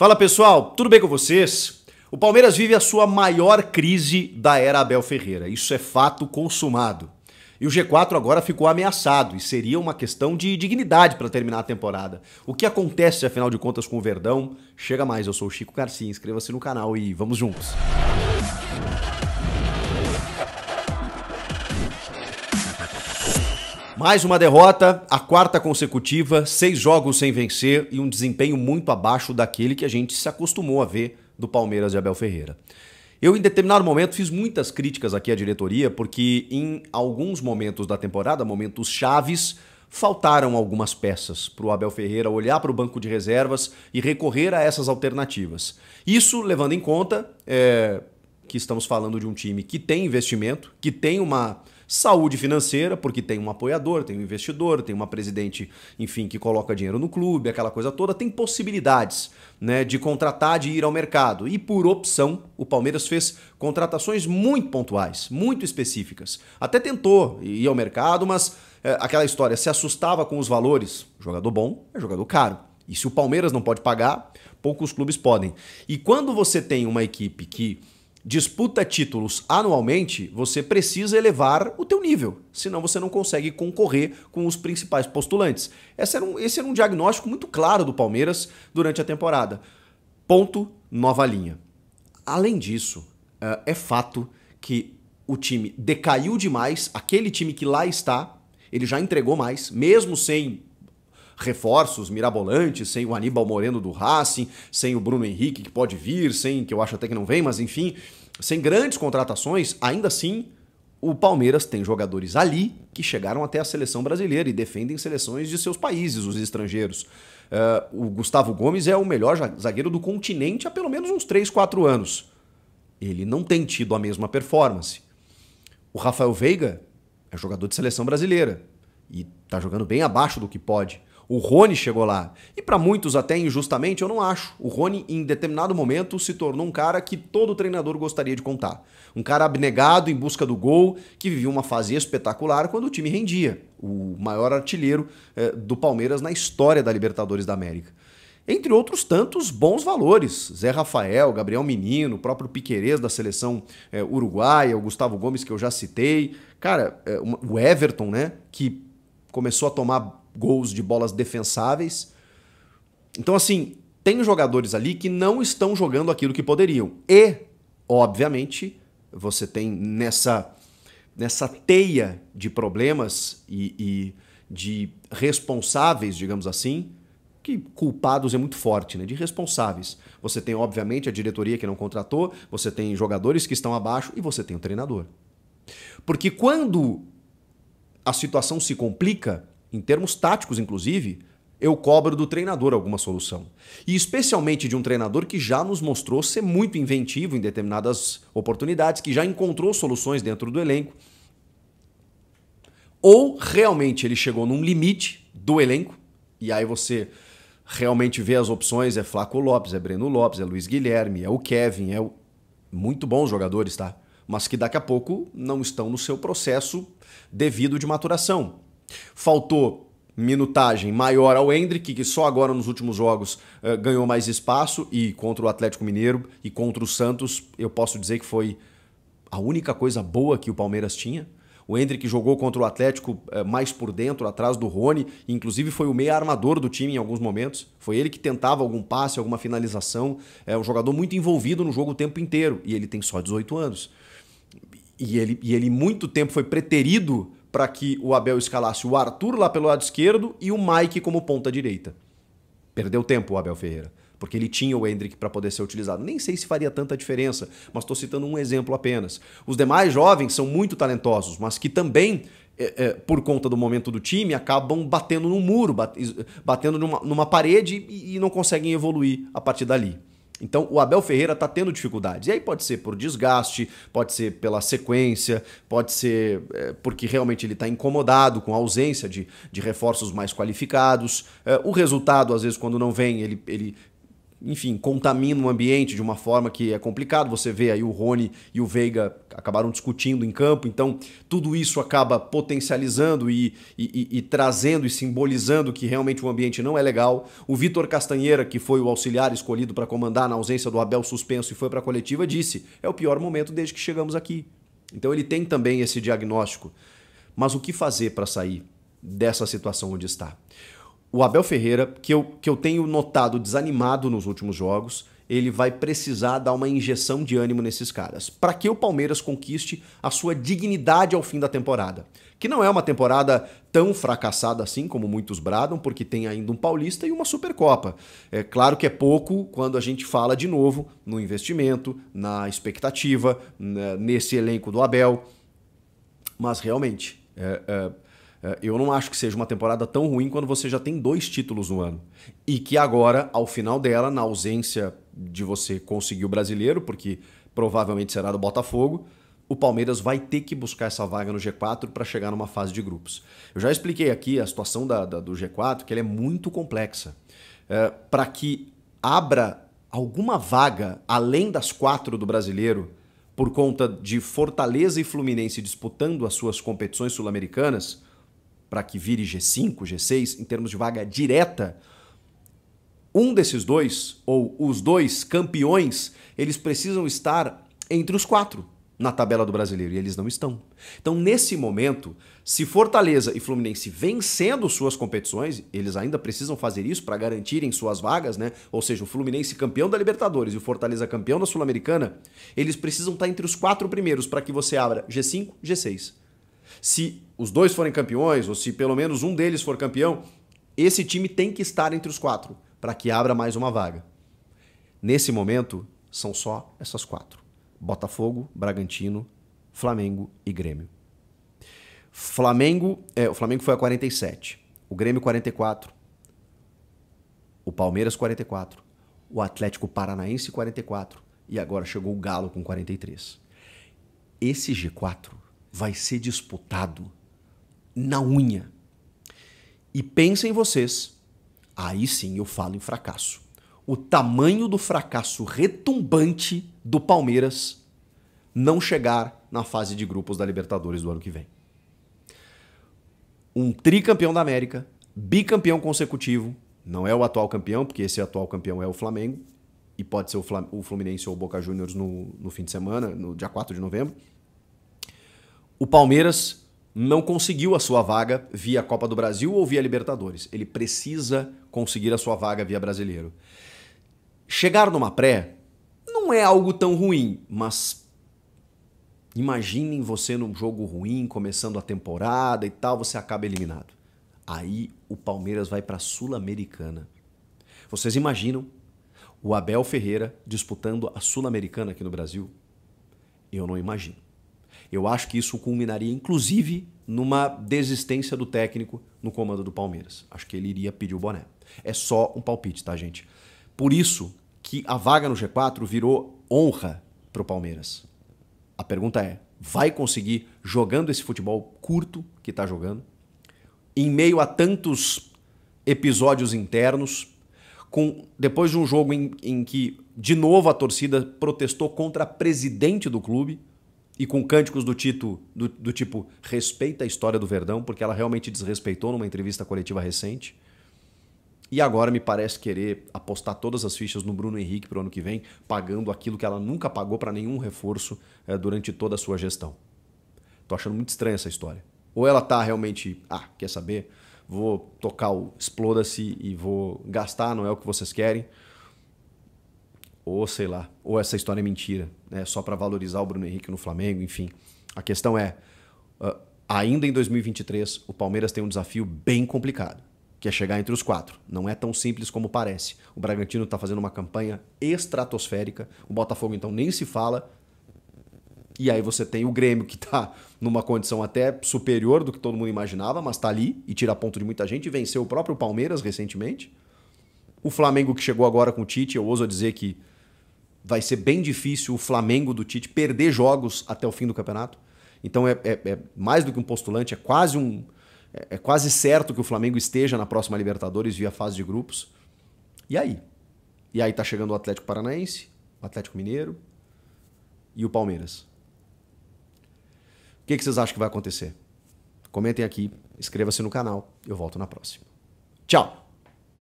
Fala pessoal, tudo bem com vocês? O Palmeiras vive a sua maior crise da era Abel Ferreira, isso é fato consumado. E o G4 agora ficou ameaçado e seria uma questão de dignidade para terminar a temporada. O que acontece, afinal de contas, com o Verdão? Chega mais, eu sou o Chico Garcia, inscreva-se no canal e vamos juntos. Mais uma derrota, a quarta consecutiva, seis jogos sem vencer e um desempenho muito abaixo daquele que a gente se acostumou a ver do Palmeiras de Abel Ferreira. Eu, em determinado momento, fiz muitas críticas aqui à diretoria, porque em alguns momentos da temporada, momentos chaves, faltaram algumas peças para o Abel Ferreira olhar para o banco de reservas e recorrer a essas alternativas. Isso levando em conta é, que estamos falando de um time que tem investimento, que tem uma Saúde financeira, porque tem um apoiador, tem um investidor, tem uma presidente, enfim, que coloca dinheiro no clube, aquela coisa toda. Tem possibilidades né, de contratar, de ir ao mercado. E por opção, o Palmeiras fez contratações muito pontuais, muito específicas. Até tentou ir ao mercado, mas é, aquela história se assustava com os valores. Jogador bom é jogador caro. E se o Palmeiras não pode pagar, poucos clubes podem. E quando você tem uma equipe que disputa títulos anualmente, você precisa elevar o teu nível, senão você não consegue concorrer com os principais postulantes. Esse era um, esse era um diagnóstico muito claro do Palmeiras durante a temporada. Ponto, nova linha. Além disso, eh, é fato que o time decaiu demais, aquele time que lá está, ele já entregou mais, mesmo sem reforços mirabolantes, sem o Aníbal Moreno do Racing, sem o Bruno Henrique que pode vir, sem que eu acho até que não vem, mas enfim, sem grandes contratações, ainda assim o Palmeiras tem jogadores ali que chegaram até a seleção brasileira e defendem seleções de seus países, os estrangeiros. Uh, o Gustavo Gomes é o melhor zagueiro do continente há pelo menos uns 3, 4 anos. Ele não tem tido a mesma performance. O Rafael Veiga é jogador de seleção brasileira e está jogando bem abaixo do que pode. O Rony chegou lá. E para muitos, até injustamente, eu não acho. O Rony, em determinado momento, se tornou um cara que todo treinador gostaria de contar. Um cara abnegado em busca do gol, que vivia uma fase espetacular quando o time rendia. O maior artilheiro eh, do Palmeiras na história da Libertadores da América entre outros tantos bons valores. Zé Rafael, Gabriel Menino, o próprio Piquerez da seleção é, uruguaia, o Gustavo Gomes que eu já citei. Cara, é, uma, o Everton, né, que começou a tomar gols de bolas defensáveis. Então, assim, tem jogadores ali que não estão jogando aquilo que poderiam. E, obviamente, você tem nessa, nessa teia de problemas e, e de responsáveis, digamos assim, que culpados é muito forte, né? De responsáveis. Você tem, obviamente, a diretoria que não contratou, você tem jogadores que estão abaixo e você tem o treinador. Porque quando a situação se complica, em termos táticos, inclusive, eu cobro do treinador alguma solução. E especialmente de um treinador que já nos mostrou ser muito inventivo em determinadas oportunidades, que já encontrou soluções dentro do elenco. Ou realmente ele chegou num limite do elenco, e aí você realmente vê as opções: é Flaco Lopes, é Breno Lopes, é Luiz Guilherme, é o Kevin, é o... muito bons jogadores, tá? Mas que daqui a pouco não estão no seu processo devido de maturação. Faltou minutagem maior ao Hendrick, que só agora nos últimos jogos uh, ganhou mais espaço e contra o Atlético Mineiro e contra o Santos, eu posso dizer que foi a única coisa boa que o Palmeiras tinha. O Hendrick jogou contra o Atlético eh, mais por dentro, atrás do Rony, inclusive foi o meia armador do time em alguns momentos. Foi ele que tentava algum passe, alguma finalização. É um jogador muito envolvido no jogo o tempo inteiro e ele tem só 18 anos. E ele, e ele muito tempo foi preterido para que o Abel escalasse o Arthur lá pelo lado esquerdo e o Mike como ponta direita. Perdeu tempo o Abel Ferreira, porque ele tinha o Hendrick para poder ser utilizado. Nem sei se faria tanta diferença, mas estou citando um exemplo apenas. Os demais jovens são muito talentosos, mas que também é, é, por conta do momento do time, acabam batendo no muro, batendo numa, numa parede e, e não conseguem evoluir a partir dali. Então o Abel Ferreira está tendo dificuldades. E aí pode ser por desgaste, pode ser pela sequência, pode ser é, porque realmente ele está incomodado com a ausência de, de reforços mais qualificados. É, o resultado, às vezes, quando não vem, ele, ele enfim, contamina o ambiente de uma forma que é complicado. Você vê aí o Rony e o Veiga acabaram discutindo em campo, então tudo isso acaba potencializando e, e, e, e trazendo e simbolizando que realmente o ambiente não é legal. O Vitor Castanheira, que foi o auxiliar escolhido para comandar na ausência do Abel suspenso e foi para a coletiva, disse: é o pior momento desde que chegamos aqui. Então ele tem também esse diagnóstico. Mas o que fazer para sair dessa situação onde está? o Abel Ferreira, que eu, que eu tenho notado desanimado nos últimos jogos, ele vai precisar dar uma injeção de ânimo nesses caras, para que o Palmeiras conquiste a sua dignidade ao fim da temporada. Que não é uma temporada tão fracassada assim como muitos bradam, porque tem ainda um Paulista e uma Supercopa. É claro que é pouco quando a gente fala de novo no investimento, na expectativa, né, nesse elenco do Abel, mas realmente. É, é é, eu não acho que seja uma temporada tão ruim quando você já tem dois títulos no ano. E que agora, ao final dela, na ausência de você conseguir o brasileiro, porque provavelmente será do Botafogo, o Palmeiras vai ter que buscar essa vaga no G4 para chegar numa fase de grupos. Eu já expliquei aqui a situação da, da, do G4, que ela é muito complexa. É, para que abra alguma vaga além das quatro do brasileiro, por conta de Fortaleza e Fluminense disputando as suas competições sul-americanas, para que vire G5, G6, em termos de vaga direta, um desses dois, ou os dois campeões, eles precisam estar entre os quatro na tabela do brasileiro e eles não estão. Então, nesse momento, se Fortaleza e Fluminense vencendo suas competições, eles ainda precisam fazer isso para garantirem suas vagas, né? Ou seja, o Fluminense campeão da Libertadores e o Fortaleza campeão da Sul-Americana, eles precisam estar tá entre os quatro primeiros para que você abra G5, G6. Se os dois forem campeões, ou se pelo menos um deles for campeão, esse time tem que estar entre os quatro para que abra mais uma vaga. Nesse momento, são só essas quatro: Botafogo, Bragantino, Flamengo e Grêmio. Flamengo, é, o Flamengo foi a 47, o Grêmio 44, o Palmeiras 44, o Atlético Paranaense 44 e agora chegou o Galo com 43. Esse G4 vai ser disputado na unha. E pensem vocês, aí sim eu falo em fracasso. O tamanho do fracasso retumbante do Palmeiras não chegar na fase de grupos da Libertadores do ano que vem. Um tricampeão da América, bicampeão consecutivo, não é o atual campeão, porque esse atual campeão é o Flamengo, e pode ser o Fluminense ou o Boca Juniors no, no fim de semana, no dia 4 de novembro o Palmeiras não conseguiu a sua vaga via Copa do Brasil ou via Libertadores. Ele precisa conseguir a sua vaga via Brasileiro. Chegar numa pré não é algo tão ruim, mas imaginem você num jogo ruim, começando a temporada e tal, você acaba eliminado. Aí o Palmeiras vai para a Sul-Americana. Vocês imaginam o Abel Ferreira disputando a Sul-Americana aqui no Brasil? Eu não imagino. Eu acho que isso culminaria, inclusive, numa desistência do técnico no comando do Palmeiras. Acho que ele iria pedir o boné. É só um palpite, tá, gente? Por isso que a vaga no G4 virou honra pro Palmeiras. A pergunta é: vai conseguir, jogando esse futebol curto que está jogando, em meio a tantos episódios internos, com depois de um jogo em, em que, de novo, a torcida protestou contra a presidente do clube e com cânticos do, tito, do, do, tipo respeita a história do Verdão, porque ela realmente desrespeitou numa entrevista coletiva recente. E agora me parece querer apostar todas as fichas no Bruno Henrique para o ano que vem, pagando aquilo que ela nunca pagou para nenhum reforço é, durante toda a sua gestão. Tô achando muito estranha essa história. Ou ela tá realmente, ah, quer saber? Vou tocar o exploda-se e vou gastar, não é o que vocês querem ou sei lá, ou essa história é mentira, né? só para valorizar o Bruno Henrique no Flamengo, enfim. A questão é, uh, ainda em 2023, o Palmeiras tem um desafio bem complicado, que é chegar entre os quatro. Não é tão simples como parece. O Bragantino está fazendo uma campanha estratosférica, o Botafogo então nem se fala. E aí você tem o Grêmio que está numa condição até superior do que todo mundo imaginava, mas está ali e tira ponto de muita gente e venceu o próprio Palmeiras recentemente. O Flamengo que chegou agora com o Tite, eu ouso dizer que vai ser bem difícil o Flamengo do Tite perder jogos até o fim do campeonato. Então é, é, é mais do que um postulante, é quase um. É, é quase certo que o Flamengo esteja na próxima Libertadores via fase de grupos. E aí? E aí tá chegando o Atlético Paranaense, o Atlético Mineiro e o Palmeiras. O que, que vocês acham que vai acontecer? Comentem aqui, inscreva-se no canal. Eu volto na próxima. Tchau!